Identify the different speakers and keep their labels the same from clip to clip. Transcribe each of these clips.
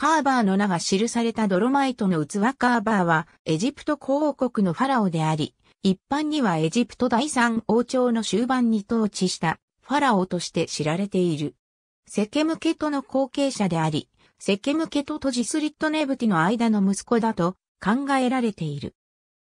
Speaker 1: カーバーの名が記されたドロマイトの器カーバーはエジプト公
Speaker 2: 国のファラオであり、一般にはエジプト第三王朝の終盤に統治したファラオとして知られている。セケムケとの後継者であり、セケムケとトジスリットネブティの間の息子だと考えられている。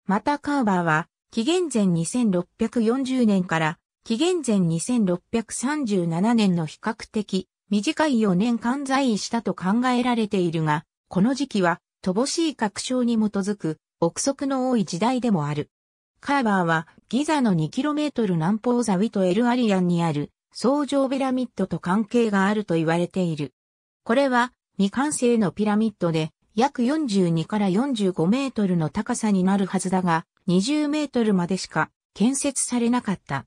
Speaker 2: またカーバーは、紀元前2640年から紀元前2637年の比較的短い4年間在位したと考えられているが、この時期は乏しい確証に基づく憶測の多い時代でもある。カーバーはギザの 2km 南方ザウィトエルアリアンにある創上ピラミッドと関係があると言われている。これは未完成のピラミッドで約42から45メートルの高さになるはずだが20メートルまでしか建設されなかった。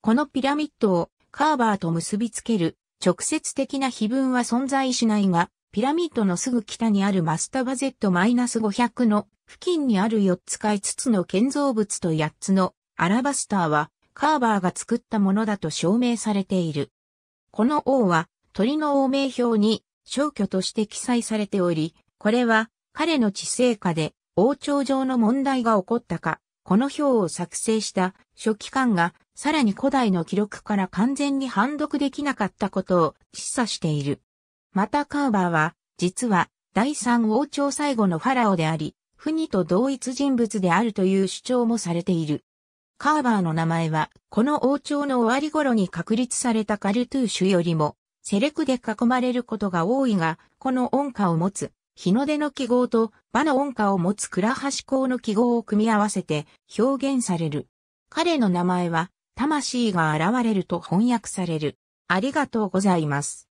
Speaker 2: このピラミッドをカーバーと結びつける直接的な碑文は存在しないが、ピラミッドのすぐ北にあるマスタバ Z-500 の付近にある4つか5つの建造物と8つのアラバスターはカーバーが作ったものだと証明されている。この王は鳥の王名表に消去として記載されており、これは彼の知性下で王朝上の問題が起こったか、この表を作成した書記官がさらに古代の記録から完全に判読できなかったことを示唆している。またカーバーは、実は第三王朝最後のファラオであり、フニと同一人物であるという主張もされている。カーバーの名前は、この王朝の終わり頃に確立されたカルトゥーシュよりも、セレクで囲まれることが多いが、この音歌を持つ、日の出の記号と、バの音歌を持つ倉橋公の記号を組み合わせて表現される。彼の名前は、魂が現れると
Speaker 1: 翻訳される。ありがとうございます。